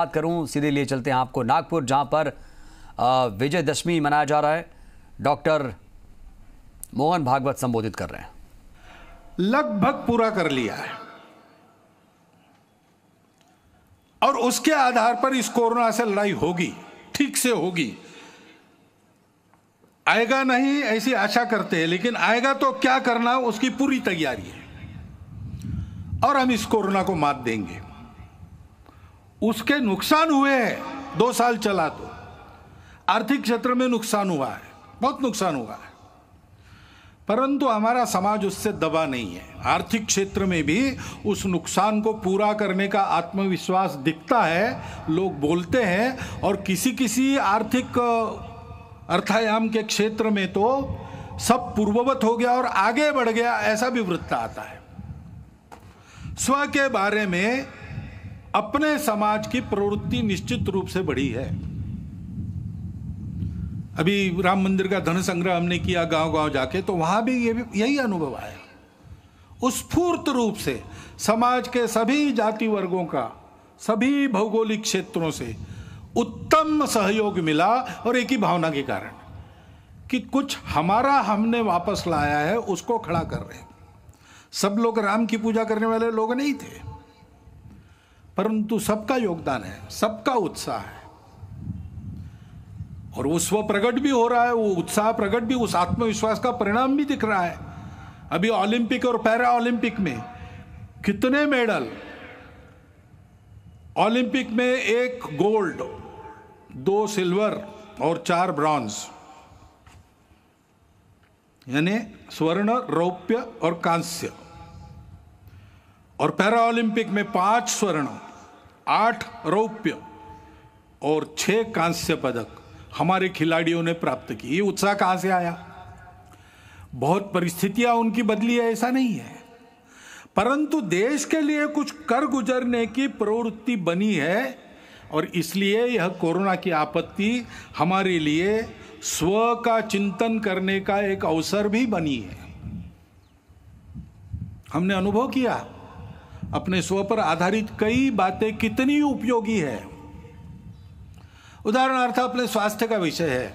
बात करूं सीधे लिए चलते हैं आपको नागपुर जहां पर विजयदशमी मनाया जा रहा है डॉक्टर मोहन भागवत संबोधित कर रहे हैं लगभग पूरा कर लिया है और उसके आधार पर इस कोरोना से लड़ाई होगी ठीक से होगी आएगा नहीं ऐसी आशा करते हैं लेकिन आएगा तो क्या करना उसकी पूरी तैयारी है और हम इस कोरोना को मात देंगे उसके नुकसान हुए हैं दो साल चला तो आर्थिक क्षेत्र में नुकसान हुआ है बहुत नुकसान हुआ है परंतु हमारा समाज उससे दबा नहीं है आर्थिक क्षेत्र में भी उस नुकसान को पूरा करने का आत्मविश्वास दिखता है लोग बोलते हैं और किसी किसी आर्थिक अर्थायाम के क्षेत्र में तो सब पूर्ववत हो गया और आगे बढ़ गया ऐसा भी वृत्त आता है स्व के बारे में अपने समाज की प्रवृत्ति निश्चित रूप से बढ़ी है अभी राम मंदिर का धन संग्रह हमने किया गांव गांव जाके तो वहां भी ये भी यही अनुभव आया उत्स्फूर्त रूप से समाज के सभी जाति वर्गों का सभी भौगोलिक क्षेत्रों से उत्तम सहयोग मिला और एक ही भावना के कारण कि कुछ हमारा हमने वापस लाया है उसको खड़ा कर रहे हैं सब लोग राम की पूजा करने वाले लोग नहीं थे परंतु सबका योगदान है सबका उत्साह है और वो स्व प्रकट भी हो रहा है वो उत्साह प्रकट भी उस आत्मविश्वास का परिणाम भी दिख रहा है अभी ओलंपिक और पैरा ओलंपिक में कितने मेडल ओलंपिक में एक गोल्ड दो सिल्वर और चार ब्रॉन्ज यानी स्वर्ण रौप्य और कांस्य और पैरा ओलंपिक में पांच स्वर्ण आठ रौप्य और छह कांस्य पदक हमारे खिलाड़ियों ने प्राप्त की ये उत्साह कहां से आया बहुत परिस्थितियां उनकी बदली है ऐसा नहीं है परंतु देश के लिए कुछ कर गुजरने की प्रवृत्ति बनी है और इसलिए यह कोरोना की आपत्ति हमारे लिए स्व का चिंतन करने का एक अवसर भी बनी है हमने अनुभव किया अपने स्व पर आधारित कई बातें कितनी उपयोगी है उदाहरणार्थ अपने स्वास्थ्य का विषय है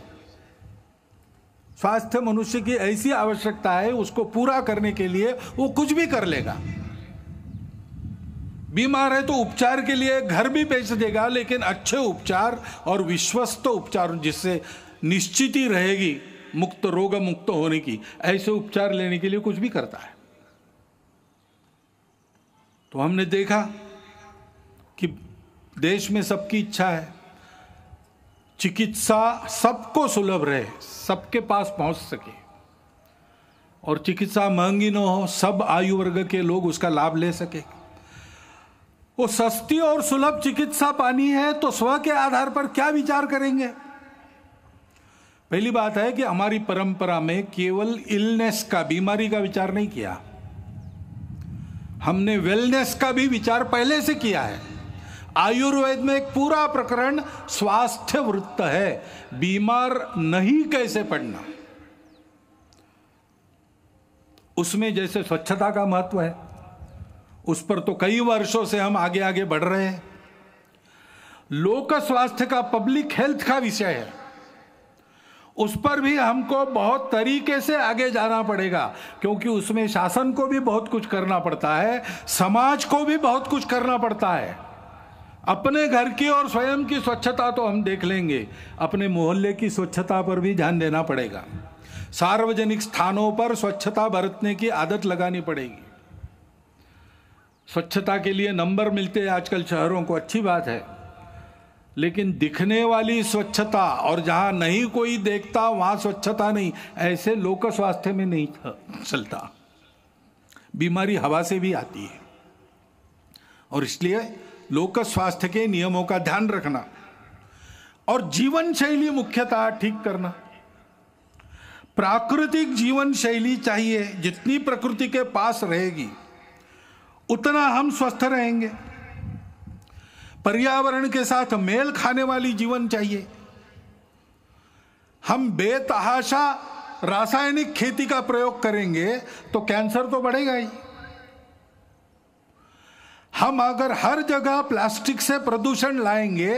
स्वास्थ्य मनुष्य की ऐसी आवश्यकता है उसको पूरा करने के लिए वो कुछ भी कर लेगा बीमार है तो उपचार के लिए घर भी बेच देगा लेकिन अच्छे उपचार और विश्वस्त उपचार जिससे निश्चित ही रहेगी मुक्त रोग मुक्त होने की ऐसे उपचार लेने के लिए कुछ भी करता है तो हमने देखा कि देश में सबकी इच्छा है चिकित्सा सबको सुलभ रहे सबके पास पहुंच सके और चिकित्सा महंगी न हो सब आयु वर्ग के लोग उसका लाभ ले सके वो सस्ती और सुलभ चिकित्सा पानी है तो स्व के आधार पर क्या विचार करेंगे पहली बात है कि हमारी परंपरा में केवल इलनेस का बीमारी का विचार नहीं किया हमने वेलनेस का भी विचार पहले से किया है आयुर्वेद में एक पूरा प्रकरण स्वास्थ्य वृत्त है बीमार नहीं कैसे पड़ना उसमें जैसे स्वच्छता का महत्व है उस पर तो कई वर्षों से हम आगे आगे बढ़ रहे हैं लोक स्वास्थ्य का पब्लिक हेल्थ का विषय है उस पर भी हमको बहुत तरीके से आगे जाना पड़ेगा क्योंकि उसमें शासन को भी बहुत कुछ करना पड़ता है समाज को भी बहुत कुछ करना पड़ता है अपने घर की और स्वयं की स्वच्छता तो हम देख लेंगे अपने मोहल्ले की स्वच्छता पर भी ध्यान देना पड़ेगा सार्वजनिक स्थानों पर स्वच्छता बरतने की आदत लगानी पड़ेगी स्वच्छता के लिए नंबर मिलते हैं आजकल शहरों को अच्छी बात है लेकिन दिखने वाली स्वच्छता और जहां नहीं कोई देखता वहां स्वच्छता नहीं ऐसे लोक स्वास्थ्य में नहीं चलता बीमारी हवा से भी आती है और इसलिए लोक स्वास्थ्य के नियमों का ध्यान रखना और जीवन शैली मुख्यतः ठीक करना प्राकृतिक जीवन शैली चाहिए जितनी प्रकृति के पास रहेगी उतना हम स्वस्थ रहेंगे पर्यावरण के साथ मेल खाने वाली जीवन चाहिए हम बेतहाशा रासायनिक खेती का प्रयोग करेंगे तो कैंसर तो बढ़ेगा ही हम अगर हर जगह प्लास्टिक से प्रदूषण लाएंगे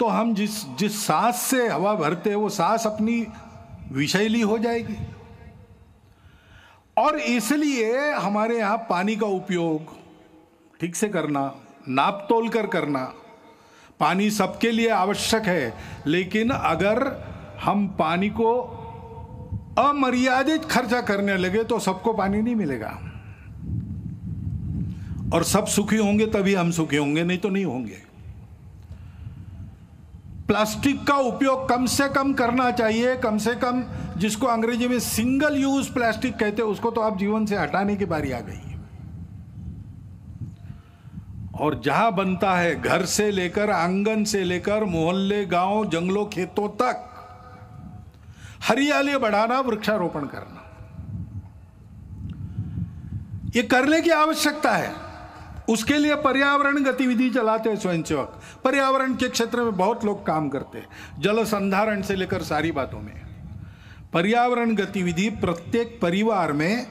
तो हम जिस जिस सांस से हवा भरते हैं वो सांस अपनी विषैली हो जाएगी और इसलिए हमारे यहां पानी का उपयोग ठीक से करना नाप तोल कर करना पानी सबके लिए आवश्यक है लेकिन अगर हम पानी को अमर्यादित खर्चा करने लगे तो सबको पानी नहीं मिलेगा और सब सुखी होंगे तभी हम सुखी होंगे नहीं तो नहीं होंगे प्लास्टिक का उपयोग कम से कम करना चाहिए कम से कम जिसको अंग्रेजी में सिंगल यूज प्लास्टिक कहते हैं उसको तो आप जीवन से हटाने की बारी आ गई और जहां बनता है घर से लेकर आंगन से लेकर मोहल्ले गांव जंगलों खेतों तक हरियाली बढ़ाना वृक्षारोपण करना ये करने की आवश्यकता है उसके लिए पर्यावरण गतिविधि चलाते हैं स्वयंसेवक पर्यावरण के क्षेत्र में बहुत लोग काम करते हैं जल संधारण से लेकर सारी बातों में पर्यावरण गतिविधि प्रत्येक परिवार में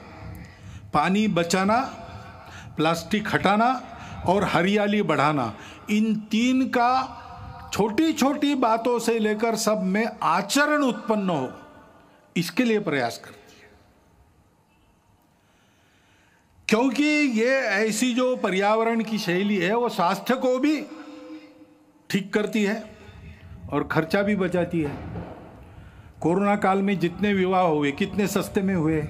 पानी बचाना प्लास्टिक हटाना और हरियाली बढ़ाना इन तीन का छोटी छोटी बातों से लेकर सब में आचरण उत्पन्न हो इसके लिए प्रयास करती है क्योंकि ये ऐसी जो पर्यावरण की शैली है वो स्वास्थ्य को भी ठीक करती है और खर्चा भी बचाती है कोरोना काल में जितने विवाह हुए कितने सस्ते में हुए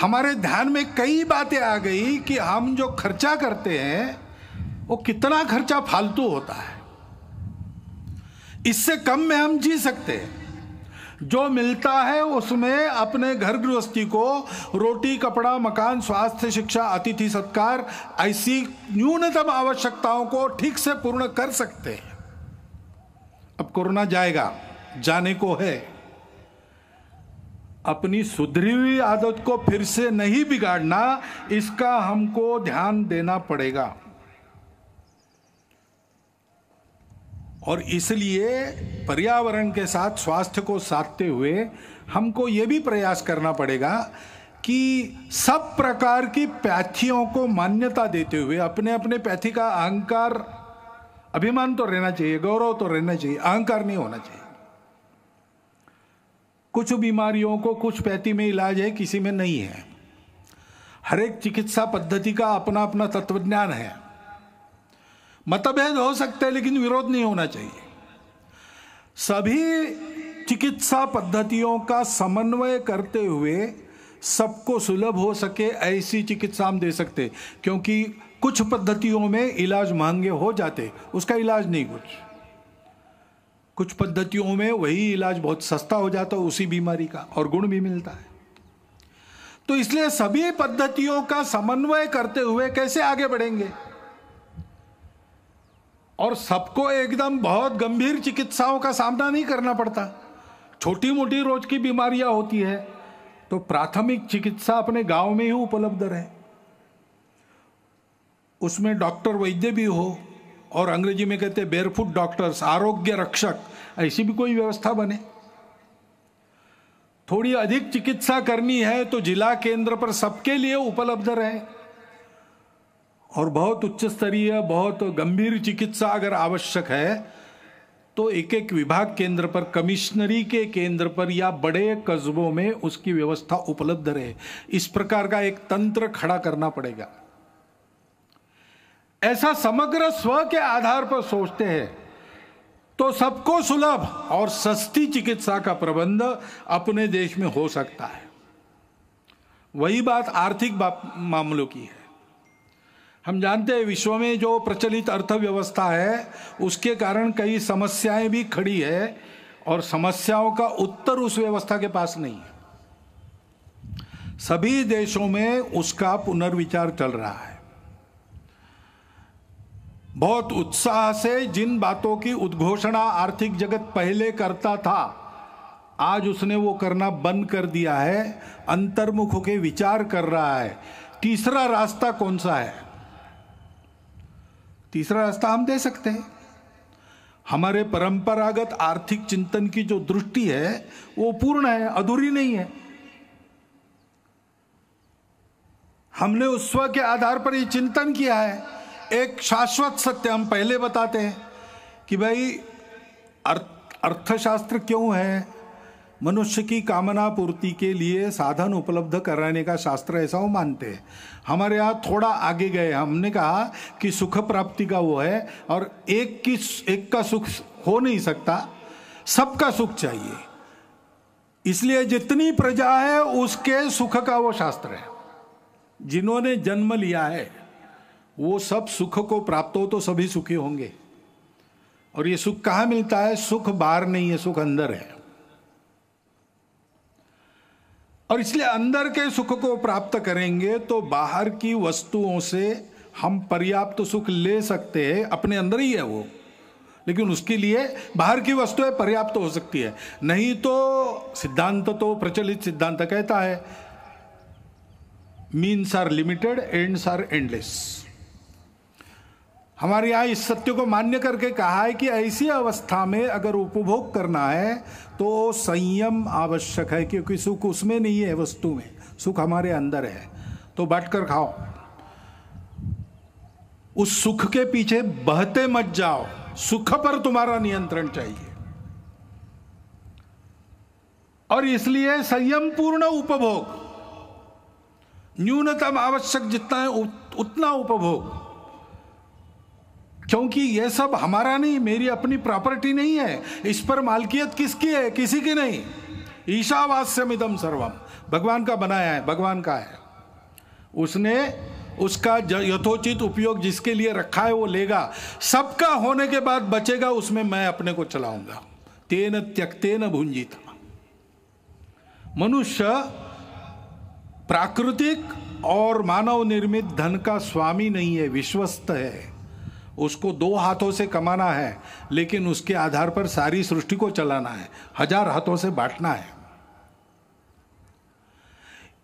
हमारे ध्यान में कई बातें आ गई कि हम जो खर्चा करते हैं वो कितना खर्चा फालतू होता है इससे कम में हम जी सकते हैं जो मिलता है उसमें अपने घर गृहस्थी को रोटी कपड़ा मकान स्वास्थ्य शिक्षा अतिथि सत्कार ऐसी न्यूनतम आवश्यकताओं को ठीक से पूर्ण कर सकते हैं अब कोरोना जाएगा जाने को है अपनी सुधरी हुई आदत को फिर से नहीं बिगाड़ना इसका हमको ध्यान देना पड़ेगा और इसलिए पर्यावरण के साथ स्वास्थ्य को साधते हुए हमको ये भी प्रयास करना पड़ेगा कि सब प्रकार की पैथियों को मान्यता देते हुए अपने अपने पैथी का अहंकार अभिमान तो रहना चाहिए गौरव तो रहना चाहिए अहंकार नहीं होना चाहिए कुछ बीमारियों को कुछ पैती में इलाज है किसी में नहीं है हर एक चिकित्सा पद्धति का अपना अपना तत्वज्ञान है मतभेद हो सकते हैं लेकिन विरोध नहीं होना चाहिए सभी चिकित्सा पद्धतियों का समन्वय करते हुए सबको सुलभ हो सके ऐसी चिकित्सा हम दे सकते क्योंकि कुछ पद्धतियों में इलाज महंगे हो जाते उसका इलाज नहीं कुछ कुछ पद्धतियों में वही इलाज बहुत सस्ता हो जाता है उसी बीमारी का और गुण भी मिलता है तो इसलिए सभी पद्धतियों का समन्वय करते हुए कैसे आगे बढ़ेंगे और सबको एकदम बहुत गंभीर चिकित्साओं का सामना नहीं करना पड़ता छोटी मोटी रोज की बीमारियां होती है तो प्राथमिक चिकित्सा अपने गांव में ही उपलब्ध रहे उसमें डॉक्टर वैद्य भी हो और अंग्रेजी में कहते हैं बेरफुट डॉक्टर्स आरोग्य रक्षक ऐसी भी कोई व्यवस्था बने थोड़ी अधिक चिकित्सा करनी है तो जिला केंद्र पर सबके लिए उपलब्ध रहे और बहुत उच्च स्तरीय बहुत गंभीर चिकित्सा अगर आवश्यक है तो एक एक विभाग केंद्र पर कमिश्नरी के केंद्र पर या बड़े कस्बों में उसकी व्यवस्था उपलब्ध रहे इस प्रकार का एक तंत्र खड़ा करना पड़ेगा ऐसा समग्र स्व के आधार पर सोचते हैं तो सबको सुलभ और सस्ती चिकित्सा का प्रबंध अपने देश में हो सकता है वही बात आर्थिक मामलों की है हम जानते हैं विश्व में जो प्रचलित अर्थव्यवस्था है उसके कारण कई समस्याएं भी खड़ी है और समस्याओं का उत्तर उस व्यवस्था के पास नहीं है सभी देशों में उसका पुनर्विचार चल रहा है बहुत उत्साह से जिन बातों की उद्घोषणा आर्थिक जगत पहले करता था आज उसने वो करना बंद कर दिया है अंतर्मुख होकर विचार कर रहा है तीसरा रास्ता कौन सा है तीसरा रास्ता हम दे सकते हैं हमारे परंपरागत आर्थिक चिंतन की जो दृष्टि है वो पूर्ण है अधूरी नहीं है हमने उस स्व के आधार पर ये चिंतन किया है एक शाश्वत सत्य हम पहले बताते हैं कि भाई अर्थ अर्थशास्त्र क्यों है मनुष्य की कामना पूर्ति के लिए साधन उपलब्ध कराने का शास्त्र ऐसा वो मानते हैं हमारे यहाँ थोड़ा आगे गए हमने कहा कि सुख प्राप्ति का वो है और एक की एक का सुख हो नहीं सकता सबका सुख चाहिए इसलिए जितनी प्रजा है उसके सुख का वो शास्त्र है जिन्होंने जन्म लिया है वो सब सुख को प्राप्त हो तो सभी सुखी होंगे और ये सुख कहां मिलता है सुख बाहर नहीं है सुख अंदर है और इसलिए अंदर के सुख को प्राप्त करेंगे तो बाहर की वस्तुओं से हम पर्याप्त तो सुख ले सकते हैं अपने अंदर ही है वो लेकिन उसके लिए बाहर की वस्तुएं पर्याप्त तो हो सकती है नहीं तो सिद्धांत तो प्रचलित सिद्धांत कहता है means are limited ends are endless हमारे यहाँ इस सत्य को मान्य करके कहा है कि ऐसी अवस्था में अगर उपभोग करना है तो संयम आवश्यक है क्योंकि सुख उसमें नहीं है वस्तु में सुख हमारे अंदर है तो बैठ कर खाओ उस सुख के पीछे बहते मत जाओ सुख पर तुम्हारा नियंत्रण चाहिए और इसलिए संयम पूर्ण उपभोग न्यूनतम आवश्यक जितना है उतना उपभोग क्योंकि ये सब हमारा नहीं मेरी अपनी प्रॉपर्टी नहीं है इस पर मालकियत किसकी है किसी की नहीं ईशावास्यम इदम सर्वम भगवान का बनाया है भगवान का है उसने उसका यथोचित उपयोग जिसके लिए रखा है वो लेगा सबका होने के बाद बचेगा उसमें मैं अपने को चलाऊंगा तेन न भूंजित मनुष्य प्राकृतिक और मानव निर्मित धन का स्वामी नहीं है विश्वस्त है उसको दो हाथों से कमाना है लेकिन उसके आधार पर सारी सृष्टि को चलाना है हजार हाथों से बांटना है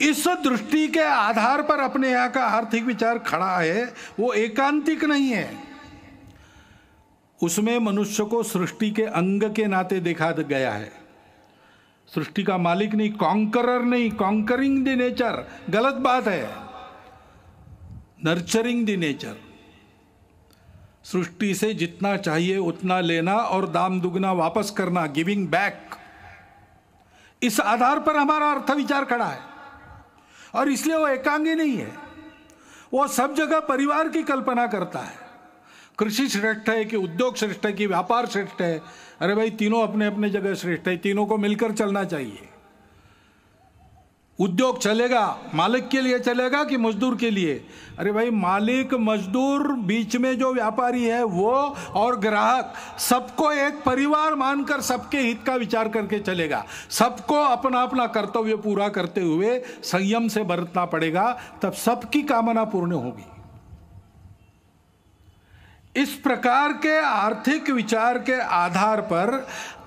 इस दृष्टि के आधार पर अपने यहां का आर्थिक विचार खड़ा है वो एकांतिक नहीं है उसमें मनुष्य को सृष्टि के अंग के नाते देखा गया है सृष्टि का मालिक नहीं कॉन्करर नहीं कॉन्करिंग द नेचर गलत बात है नर्चरिंग द नेचर सृष्टि से जितना चाहिए उतना लेना और दाम दुगना वापस करना गिविंग बैक इस आधार पर हमारा अर्थ विचार खड़ा है और इसलिए वो एकांगी नहीं है वो सब जगह परिवार की कल्पना करता है कृषि श्रेष्ठ है कि उद्योग श्रेष्ठ है कि व्यापार श्रेष्ठ है अरे भाई तीनों अपने अपने जगह श्रेष्ठ है तीनों को मिलकर चलना चाहिए उद्योग चलेगा मालिक के लिए चलेगा कि मजदूर के लिए अरे भाई मालिक मजदूर बीच में जो व्यापारी है वो और ग्राहक सबको एक परिवार मानकर सबके हित का विचार करके चलेगा सबको अपना अपना कर्तव्य पूरा करते हुए संयम से बरतना पड़ेगा तब सबकी कामना पूर्ण होगी इस प्रकार के आर्थिक विचार के आधार पर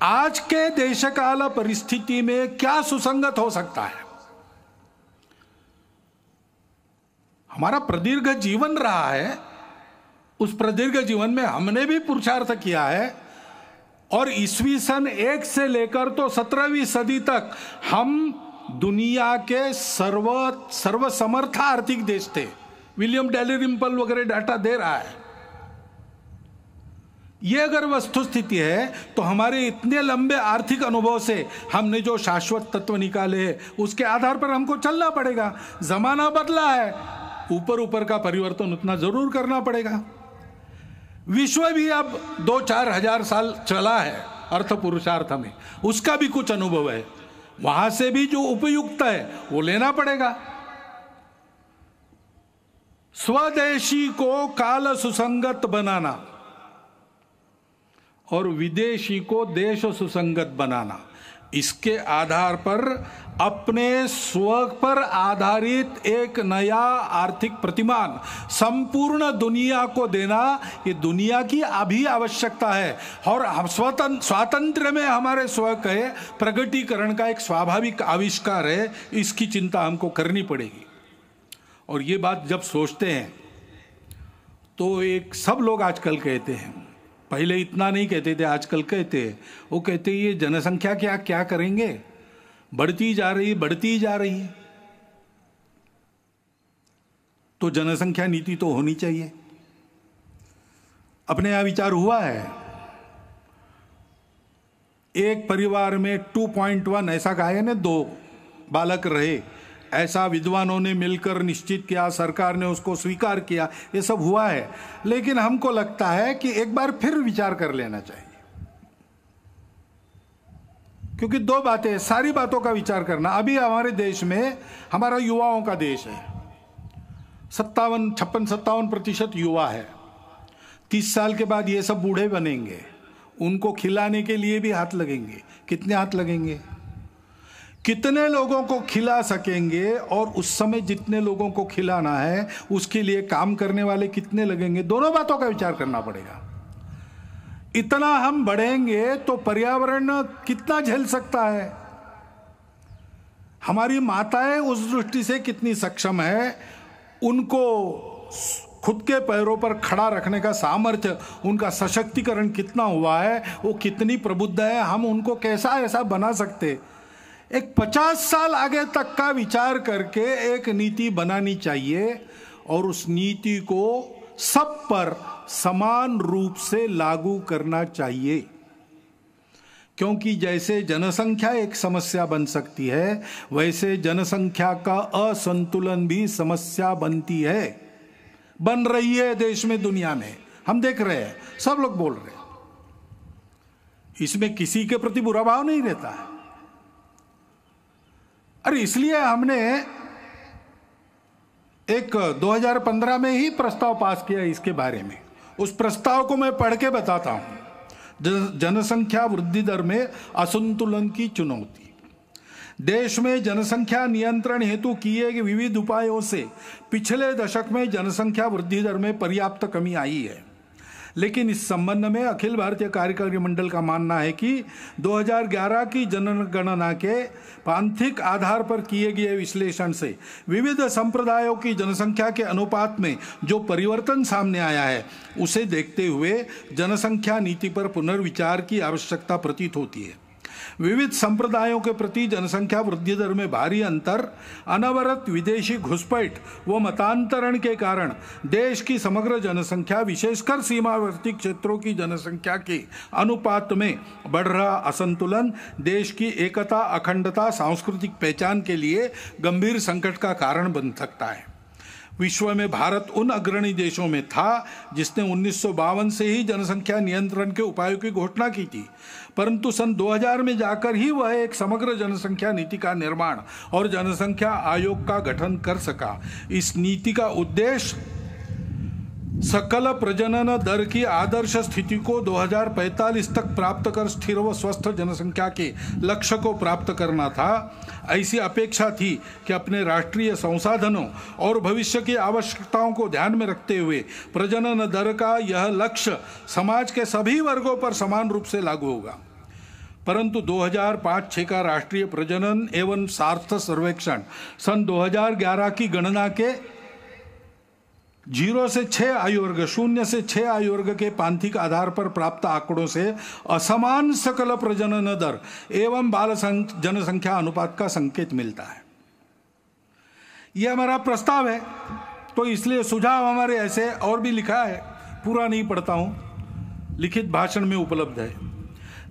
आज के देशकाल परिस्थिति में क्या सुसंगत हो सकता है हमारा प्रदीर्घ जीवन रहा है उस प्रदीर्घ जीवन में हमने भी पुरुषार्थ किया है और ईस्वी सन एक से लेकर तो सत्रहवीं सदी तक हम दुनिया के सर्व सर्वसमर्थ आर्थिक देश थे विलियम रिम्पल वगैरह डाटा दे रहा है ये अगर वस्तु स्थिति है तो हमारे इतने लंबे आर्थिक अनुभव से हमने जो शाश्वत तत्व निकाले उसके आधार पर हमको चलना पड़ेगा जमाना बदला है ऊपर ऊपर का परिवर्तन उतना जरूर करना पड़ेगा विश्व भी अब दो चार हजार साल चला है अर्थ पुरुषार्थ में उसका भी कुछ अनुभव है वहां से भी जो उपयुक्त है वो लेना पड़ेगा स्वदेशी को काल सुसंगत बनाना और विदेशी को देश सुसंगत बनाना इसके आधार पर अपने स्व पर आधारित एक नया आर्थिक प्रतिमान संपूर्ण दुनिया को देना ये दुनिया की अभी आवश्यकता है और हम स्वतंत्र स्वातंत्र में हमारे स्व के प्रगटीकरण का एक स्वाभाविक आविष्कार है इसकी चिंता हमको करनी पड़ेगी और ये बात जब सोचते हैं तो एक सब लोग आजकल कहते हैं पहले इतना नहीं कहते थे आजकल कहते हैं वो कहते ये जनसंख्या क्या क्या करेंगे बढ़ती जा रही बढ़ती जा रही है तो जनसंख्या नीति तो होनी चाहिए अपने यहां विचार हुआ है एक परिवार में 2.1 ऐसा कहा है ना दो बालक रहे ऐसा विद्वानों ने मिलकर निश्चित किया सरकार ने उसको स्वीकार किया ये सब हुआ है लेकिन हमको लगता है कि एक बार फिर विचार कर लेना चाहिए क्योंकि दो बातें सारी बातों का विचार करना अभी हमारे देश में हमारा युवाओं का देश है सत्तावन छप्पन सत्तावन प्रतिशत युवा है तीस साल के बाद ये सब बूढ़े बनेंगे उनको खिलाने के लिए भी हाथ लगेंगे कितने हाथ लगेंगे कितने लोगों को खिला सकेंगे और उस समय जितने लोगों को खिलाना है उसके लिए काम करने वाले कितने लगेंगे दोनों बातों का विचार करना पड़ेगा इतना हम बढ़ेंगे तो पर्यावरण कितना झेल सकता है हमारी माताएं उस दृष्टि से कितनी सक्षम है उनको खुद के पैरों पर खड़ा रखने का सामर्थ्य उनका सशक्तिकरण कितना हुआ है वो कितनी प्रबुद्ध है हम उनको कैसा ऐसा बना सकते हैं एक पचास साल आगे तक का विचार करके एक नीति बनानी चाहिए और उस नीति को सब पर समान रूप से लागू करना चाहिए क्योंकि जैसे जनसंख्या एक समस्या बन सकती है वैसे जनसंख्या का असंतुलन भी समस्या बनती है बन रही है देश में दुनिया में हम देख रहे हैं सब लोग बोल रहे हैं इसमें किसी के प्रति बुरा भाव नहीं रहता है और इसलिए हमने एक 2015 में ही प्रस्ताव पास किया इसके बारे में उस प्रस्ताव को मैं पढ़ के बताता हूँ जनसंख्या वृद्धि दर में असंतुलन की चुनौती देश में जनसंख्या नियंत्रण हेतु किए गए विविध उपायों से पिछले दशक में जनसंख्या वृद्धि दर में पर्याप्त कमी आई है लेकिन इस संबंध में अखिल भारतीय कार्यकारी मंडल का मानना है कि 2011 की जनगणना के पांथिक आधार पर किए गए विश्लेषण से विविध संप्रदायों की जनसंख्या के अनुपात में जो परिवर्तन सामने आया है उसे देखते हुए जनसंख्या नीति पर पुनर्विचार की आवश्यकता प्रतीत होती है विविध संप्रदायों के प्रति जनसंख्या वृद्धि दर में भारी अंतर अनवरत विदेशी घुसपैठ व मतांतरण के कारण देश की समग्र जनसंख्या विशेषकर सीमावर्ती क्षेत्रों की जनसंख्या के अनुपात में बढ़ रहा असंतुलन देश की एकता अखंडता सांस्कृतिक पहचान के लिए गंभीर संकट का कारण बन सकता है विश्व में भारत उन अग्रणी देशों में था जिसने उन्नीस से ही जनसंख्या नियंत्रण के उपायों की घोषणा की थी परंतु सन 2000 में जाकर ही वह एक समग्र जनसंख्या नीति का निर्माण और जनसंख्या आयोग का गठन कर सका इस नीति का उद्देश्य सकल प्रजनन दर की आदर्श स्थिति को 2045 तक प्राप्त कर स्थिर व स्वस्थ जनसंख्या के लक्ष्य को प्राप्त करना था ऐसी अपेक्षा थी कि अपने राष्ट्रीय संसाधनों और भविष्य की आवश्यकताओं को ध्यान में रखते हुए प्रजनन दर का यह लक्ष्य समाज के सभी वर्गों पर समान रूप से लागू होगा परंतु 2005-6 का राष्ट्रीय प्रजनन एवं सार्थ सर्वेक्षण सन 2011 की गणना के जीरो से छ आयु वर्ग शून्य से छह आयु वर्ग के पांथिक आधार पर प्राप्त आंकड़ों से असमान सकल प्रजनन दर एवं बाल जनसंख्या अनुपात का संकेत मिलता है यह हमारा प्रस्ताव है तो इसलिए सुझाव हमारे ऐसे और भी लिखा है पूरा नहीं पढ़ता हूं लिखित भाषण में उपलब्ध है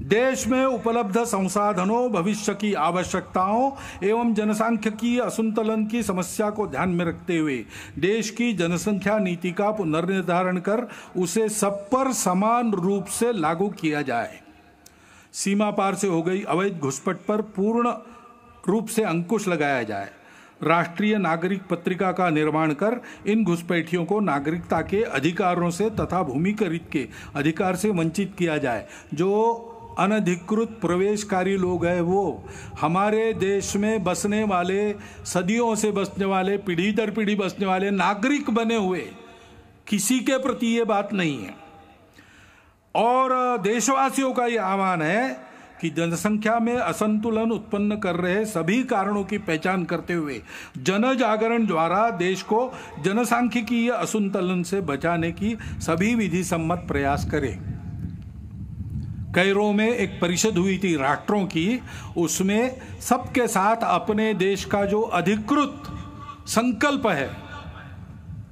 देश में उपलब्ध संसाधनों भविष्य की आवश्यकताओं एवं जनसांख्यिकीय असंतुलन की समस्या को ध्यान में रखते हुए देश की जनसंख्या नीति का पुनर्निर्धारण कर उसे सब पर समान रूप से लागू किया जाए सीमा पार से हो गई अवैध घुसपट पर पूर्ण रूप से अंकुश लगाया जाए राष्ट्रीय नागरिक पत्रिका का निर्माण कर इन घुसपैठियों को नागरिकता के अधिकारों से तथा भूमि खरीद के अधिकार से वंचित किया जाए जो अनधिकृत प्रवेशकारी लोग हैं वो हमारे देश में बसने वाले सदियों से बसने वाले पीढ़ी दर पीढ़ी बसने वाले नागरिक बने हुए किसी के प्रति ये बात नहीं है और देशवासियों का ये आह्वान है कि जनसंख्या में असंतुलन उत्पन्न कर रहे सभी कारणों की पहचान करते हुए जन जागरण द्वारा देश को जनसांख्यिकीय असंतुलन से बचाने की सभी विधि सम्मत प्रयास करें कैरो में एक परिषद हुई थी राष्ट्रों की उसमें सबके साथ अपने देश का जो अधिकृत संकल्प है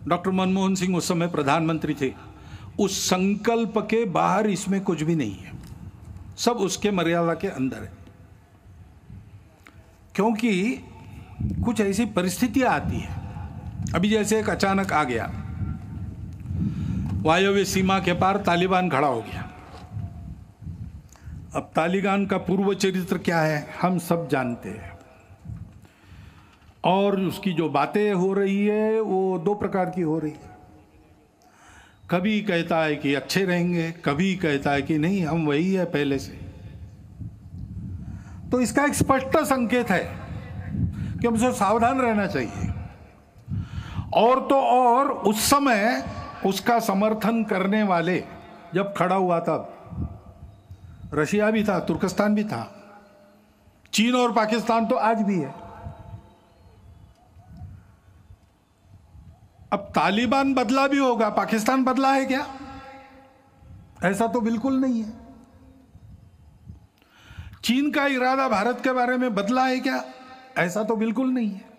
डॉक्टर मनमोहन सिंह उस समय प्रधानमंत्री थे उस संकल्प के बाहर इसमें कुछ भी नहीं है सब उसके मर्यादा के अंदर है क्योंकि कुछ ऐसी परिस्थितियां आती है अभी जैसे एक अचानक आ गया वायव्य सीमा के पार तालिबान खड़ा हो गया अब तालिबान का पूर्व चरित्र क्या है हम सब जानते हैं और उसकी जो बातें हो रही है वो दो प्रकार की हो रही है कभी कहता है कि अच्छे रहेंगे कभी कहता है कि नहीं हम वही है पहले से तो इसका एक स्पष्ट संकेत है कि हमसे सावधान रहना चाहिए और तो और उस समय उसका समर्थन करने वाले जब खड़ा हुआ था रशिया भी था तुर्कस्तान भी था चीन और पाकिस्तान तो आज भी है अब तालिबान बदला भी होगा पाकिस्तान बदला है क्या ऐसा तो बिल्कुल नहीं है चीन का इरादा भारत के बारे में बदला है क्या ऐसा तो बिल्कुल नहीं है